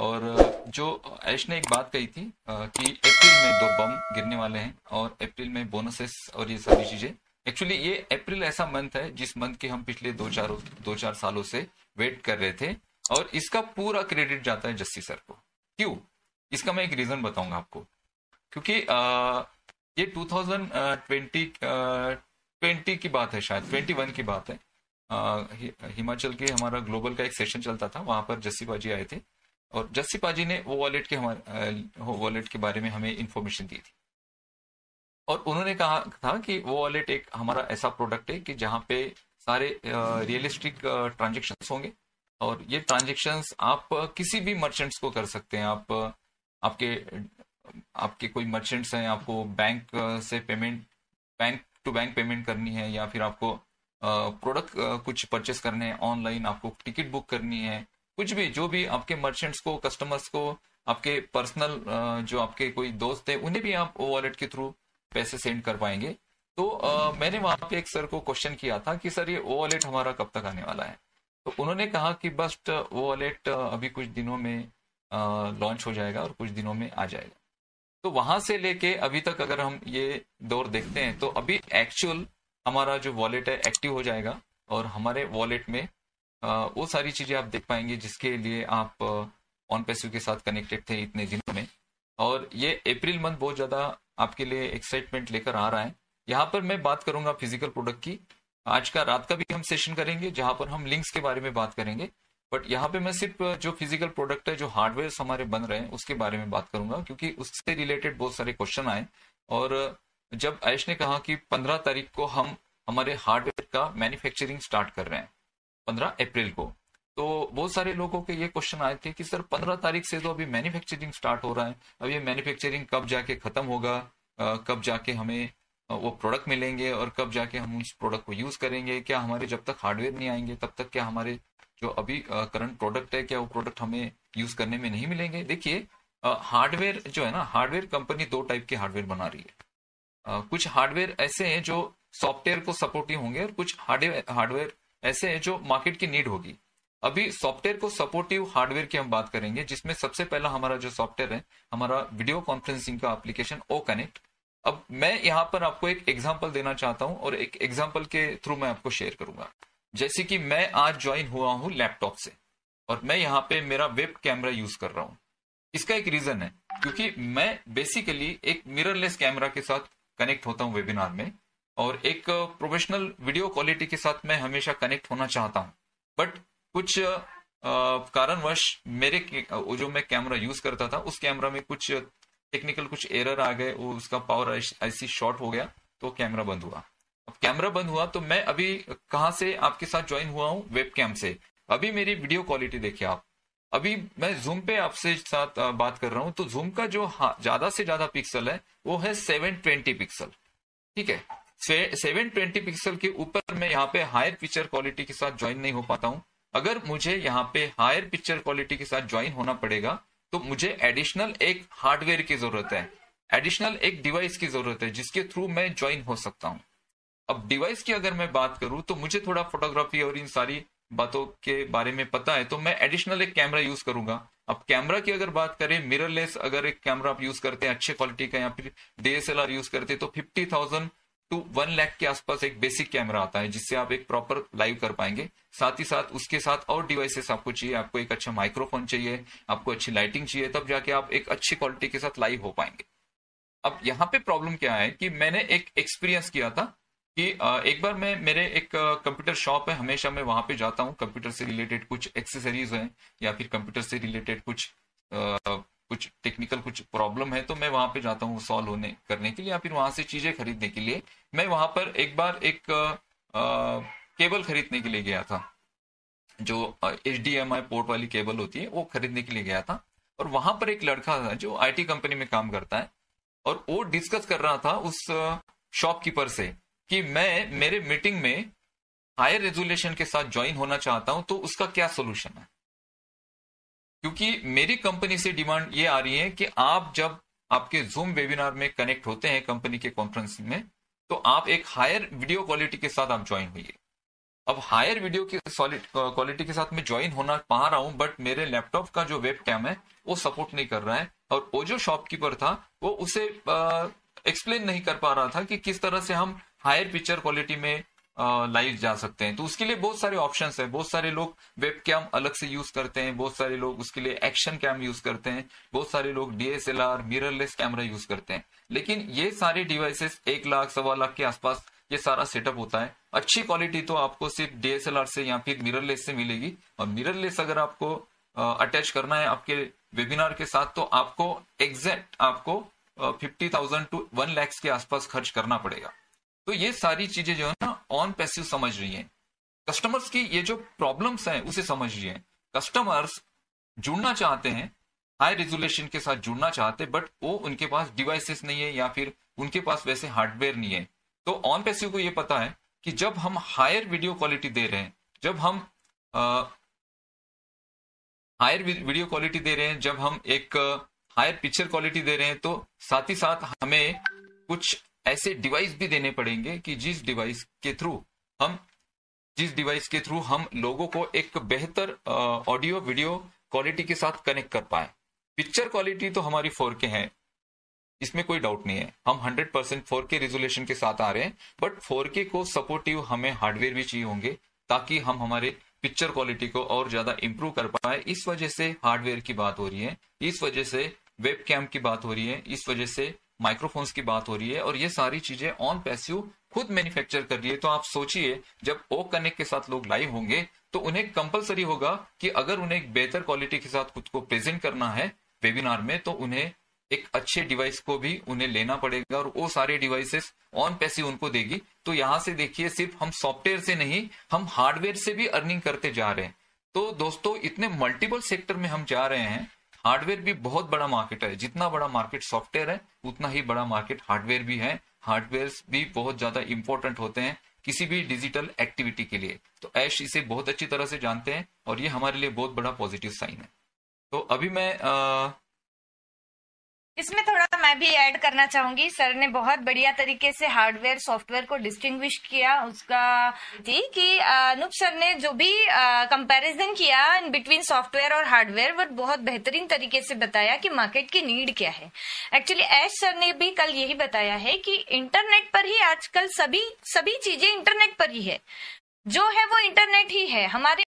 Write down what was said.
और जो ऐश ने एक बात कही थी कि अप्रैल में दो बम गिरने वाले हैं और अप्रैल में बोनसेस और ये सभी चीजें एक्चुअली ये अप्रैल ऐसा मंथ है जिस मंथ के हम पिछले दो चार दो चार सालों से वेट कर रहे थे और इसका पूरा क्रेडिट जाता है जस्सी सर को क्यों इसका मैं एक रीजन बताऊंगा आपको क्योंकि आ, ये 2020 आ, 20 की बात है शायद 21 की बात है आ, हिमाचल के हमारा ग्लोबल का एक सेशन चलता था वहां पर जस्सी बाजी आए थे और जस्सी पाजी ने वो वॉलेट के हमारे वॉलेट के बारे में हमें इन्फॉर्मेशन दी थी और उन्होंने कहा था कि वो वॉलेट एक हमारा ऐसा प्रोडक्ट है कि जहाँ पे सारे रियलिस्टिक ट्रांजेक्शन होंगे और ये ट्रांजेक्शन आप किसी भी मर्चेंट्स को कर सकते हैं आप आपके आपके कोई मर्चेंट्स हैं आपको बैंक से payment bank to bank payment करनी है या फिर आपको प्रोडक्ट कुछ परचेस करने हैं ऑनलाइन आपको टिकट बुक करनी है कुछ भी जो भी आपके मर्चेंट्स को कस्टमर्स को आपके पर्सनल जो आपके कोई दोस्त है उन्हें भी आप वॉलेट के थ्रू पैसे सेंड कर पाएंगे तो आ, मैंने वहां पे एक सर को क्वेश्चन किया था कि सर ये वॉलेट हमारा कब तक आने वाला है तो उन्होंने कहा कि बस वॉलेट अभी कुछ दिनों में लॉन्च हो जाएगा और कुछ दिनों में आ जाएगा तो वहां से लेके अभी तक अगर हम ये दौर देखते हैं तो अभी एक्चुअल हमारा जो वॉलेट है एक्टिव हो जाएगा और हमारे वॉलेट में वो सारी चीजें आप देख पाएंगे जिसके लिए आप ऑन पैसिव के साथ कनेक्टेड थे इतने दिनों में और ये अप्रैल मंथ बहुत ज्यादा आपके लिए एक्साइटमेंट लेकर आ रहा है यहाँ पर मैं बात करूंगा फिजिकल प्रोडक्ट की आज का रात का भी हम सेशन करेंगे जहां पर हम लिंक्स के बारे में बात करेंगे बट यहाँ पे मैं सिर्फ जो फिजिकल प्रोडक्ट है जो हार्डवेयर हमारे बन रहे हैं उसके बारे में बात करूंगा क्योंकि उससे रिलेटेड बहुत सारे क्वेश्चन आए और जब आयश ने कहा कि पंद्रह तारीख को हम हमारे हार्डवेयर का मैन्युफैक्चरिंग स्टार्ट कर रहे हैं पंद्रह अप्रैल को तो बहुत सारे लोगों के ये क्वेश्चन आए थे कि सर पंद्रह तारीख से तो अभी मैन्युफैक्चरिंग स्टार्ट हो रहा है अब ये मैन्युफैक्चरिंग कब जाके खत्म होगा कब जाके हमें वो प्रोडक्ट मिलेंगे और कब जाके हम उस प्रोडक्ट को यूज करेंगे क्या हमारे जब तक हार्डवेयर नहीं आएंगे तब तक क्या हमारे जो अभी करंट प्रोडक्ट है क्या वो प्रोडक्ट हमें यूज करने में नहीं मिलेंगे देखिए हार्डवेयर जो है ना हार्डवेयर कंपनी दो टाइप के हार्डवेयर बना रही है कुछ हार्डवेयर ऐसे हैं जो सॉफ्टवेयर को सपोर्टिव होंगे और कुछ हार्डवेयर हार्डवेयर ऐसे हैं जो मार्केट की नीड होगी अभी सॉफ्टवेयर को सपोर्टिव हार्डवेयर की हम बात करेंगे जिसमें सबसे पहला हमारा जो सॉफ्टवेयर है हमारा वीडियो कॉन्फ्रेंसिंग का एप्लीकेशन ओ कनेक्ट अब मैं यहाँ पर आपको एक एग्जाम्पल देना चाहता हूँ और एक एग्जाम्पल के थ्रू मैं आपको शेयर करूंगा जैसे कि मैं आज ज्वाइन हुआ हूँ लैपटॉप से और मैं यहाँ पे मेरा वेब कैमरा यूज कर रहा हूँ इसका एक रीजन है क्योंकि मैं बेसिकली एक मिररलेस कैमरा के साथ कनेक्ट होता हूँ वेबिनार में और एक प्रोफेशनल वीडियो क्वालिटी के साथ मैं हमेशा कनेक्ट होना चाहता हूं बट कुछ कारणवश मेरे जो मैं कैमरा यूज करता था उस कैमरा में कुछ टेक्निकल कुछ एरर आ गए उसका पावर ऐसी शॉर्ट हो गया तो कैमरा बंद हुआ अब कैमरा बंद हुआ तो मैं अभी कहा से आपके साथ ज्वाइन हुआ हूँ वेब से अभी मेरी वीडियो क्वालिटी देखिए आप अभी मैं जूम पे आपसे साथ बात कर रहा हूँ तो जूम का जो ज्यादा से ज्यादा पिक्सल है वो है ट्वेंटी पिक्सल ठीक है सेवन ट्वेंटी पिक्सल के ऊपर मैं यहाँ पे हायर पिक्चर क्वालिटी के साथ ज्वाइन नहीं हो पाता हूँ अगर मुझे यहाँ पे हायर पिक्चर क्वालिटी के साथ ज्वाइन होना पड़ेगा तो मुझे एडिशनल एक हार्डवेयर की जरूरत है एडिशनल एक डिवाइस की जरूरत है जिसके थ्रू मैं ज्वाइन हो सकता हूँ अब डिवाइस की अगर मैं बात करूँ तो मुझे थोड़ा फोटोग्राफी और इन सारी बातों के बारे में पता है तो मैं एडिशनल एक कैमरा यूज करूंगा अब कैमरा की अगर बात करें मिररलेस अगर एक कैमरा आप यूज करते हैं अच्छे क्वालिटी का या फिर डीएसएलआर यूज करते हैं तो fifty thousand to one lakh के आसपास एक बेसिक कैमरा आता है जिससे आप एक प्रॉपर लाइव कर पाएंगे साथ ही साथ उसके साथ और डिवाइसेस आपको चाहिए आपको एक अच्छा माइक्रोफोन चाहिए आपको अच्छी लाइटिंग चाहिए तब जाके आप एक अच्छी क्वालिटी के साथ लाइव हो पाएंगे अब यहाँ पे प्रॉब्लम क्या है कि मैंने एक एक्सपीरियंस किया था कि एक बार मैं मेरे एक कंप्यूटर शॉप है हमेशा मैं वहां पे जाता हूँ कंप्यूटर से रिलेटेड कुछ एक्सेसरीज हैं या फिर कंप्यूटर से रिलेटेड कुछ कुछ टेक्निकल कुछ प्रॉब्लम है तो मैं वहां पे जाता हूँ सॉल्व होने करने के लिए या फिर वहां से चीजें खरीदने के लिए मैं वहां पर एक बार एक आ, केबल खरीदने के लिए गया था जो H D M I port वाली केबल होती है वो खरीदने के लिए गया था और वहां पर एक लड़का था जो आईटी कंपनी में काम करता है और वो डिस्कस कर रहा था उस शॉपकीपर से कि मैं मेरे मीटिंग में हायर रेजुलेशन के साथ ज्वाइन होना चाहता हूं तो उसका क्या सोल्यूशन है क्योंकि मेरी कंपनी से डिमांड ये आ रही है कि आप जब आपके जूम वेबिनार में कनेक्ट होते हैं कंपनी के कॉन्फ्रेंस में तो आप एक हायर वीडियो क्वालिटी के साथ आप ज्वाइन होइए अब हायर वीडियो की क्वालिटी के साथ मैं ज्वाइन होना पा रहा हूं बट मेरे लैपटॉप का जो वेब कैम है वो सपोर्ट नहीं कर रहा है और वो जो शॉपकीपर था वो उसे एक्सप्लेन नहीं कर पा रहा था कि किस तरह से हम हायर पिक्चर क्वालिटी में लाइव जा सकते हैं तो उसके लिए बहुत सारे ऑप्शन है बहुत सारे लोग वेब कैम अलग से यूज करते हैं बहुत सारे लोग उसके लिए एक्शन कैम यूज करते हैं बहुत सारे लोग डीएसएलआर मिररलेस कैमरा यूज करते हैं लेकिन ये सारे डिवाइसेस एक लाख सवा लाख के आसपास ये सारा सेटअप होता है अच्छी क्वालिटी तो आपको सिर्फ डीएसएलआर से या फिर मिररलेस से मिलेगी और मिररलेस अगर आपको अटैच करना है आपके वेबिनार के साथ तो आपको एग्जैक्ट आपको fifty thousand to one lakhs के आसपास खर्च करना पड़ेगा तो ये सारी चीजें जो है ना ऑन पैसिव समझ रही हैं कस्टमर्स की ये जो प्रॉब्लम्स हैं उसे समझ रही हैं कस्टमर्स जुड़ना चाहते हैं हाई रेजोल्यूशन के साथ जुड़ना चाहते हैं बट वो उनके पास डिवाइसेस नहीं है या फिर उनके पास वैसे हार्डवेयर नहीं है तो ऑन पैसिव को ये पता है कि जब हम हायर वीडियो क्वालिटी दे रहे हैं जब हम हायर वीडियो क्वालिटी दे रहे हैं जब हम एक हायर पिक्चर क्वालिटी दे रहे हैं तो साथ ही साथ हमें कुछ ऐसे डिवाइस भी देने पड़ेंगे कि जिस डिवाइस के थ्रू हम जिस डिवाइस के थ्रू हम लोगों को एक बेहतर ऑडियो वीडियो क्वालिटी के साथ कनेक्ट कर पाए पिक्चर क्वालिटी तो हमारी फोर के है इसमें कोई डाउट नहीं है हम 100 परसेंट फोर के रेजोल्यूशन के साथ आ रहे हैं बट फोर के को सपोर्टिव हमें हार्डवेयर भी चाहिए होंगे ताकि हम हमारे पिक्चर क्वालिटी को और ज्यादा इंप्रूव कर पाए इस वजह से हार्डवेयर की बात हो रही है इस वजह से वेब की बात हो रही है इस वजह से माइक्रोफोन्स की बात हो रही है और ये सारी चीजें ऑन पैसिव खुद मैन्युफैक्चर कर रही है तो आप सोचिए जब ओ कनेक्ट के साथ लोग लाइव होंगे तो उन्हें कंपलसरी होगा कि अगर उन्हें एक बेहतर क्वालिटी के साथ खुद को प्रेजेंट करना है वेबिनार में तो उन्हें एक अच्छे डिवाइस को भी उन्हें लेना पड़ेगा और वो सारे डिवाइसेस ऑन पैसे उनको देगी तो यहां से देखिए सिर्फ हम सॉफ्टवेयर से नहीं हम हार्डवेयर से भी अर्निंग करते जा रहे हैं तो दोस्तों इतने मल्टीपल सेक्टर में हम जा रहे हैं हार्डवेयर भी बहुत बड़ा मार्केट है जितना बड़ा मार्केट सॉफ्टवेयर है उतना ही बड़ा मार्केट हार्डवेयर भी है हार्डवेयर भी बहुत ज्यादा इंपॉर्टेंट होते हैं किसी भी डिजिटल एक्टिविटी के लिए तो ऐश इसे बहुत अच्छी तरह से जानते हैं और ये हमारे लिए बहुत बड़ा पॉजिटिव साइन है तो अभी मैं आ, इसमें थोड़ा मैं भी ऐड करना चाहूंगी सर ने बहुत बढ़िया तरीके से हार्डवेयर सॉफ्टवेयर को डिस्टिंग्विश किया उसका थी कि अनुप सर ने जो भी कंपैरिजन किया इन बिटवीन सॉफ्टवेयर और हार्डवेयर वो बहुत बेहतरीन तरीके से बताया कि मार्केट की नीड क्या है एक्चुअली एश सर ने भी कल यही बताया है कि इंटरनेट पर ही आजकल सभी सभी चीजें इंटरनेट पर ही है जो है वो इंटरनेट ही है हमारे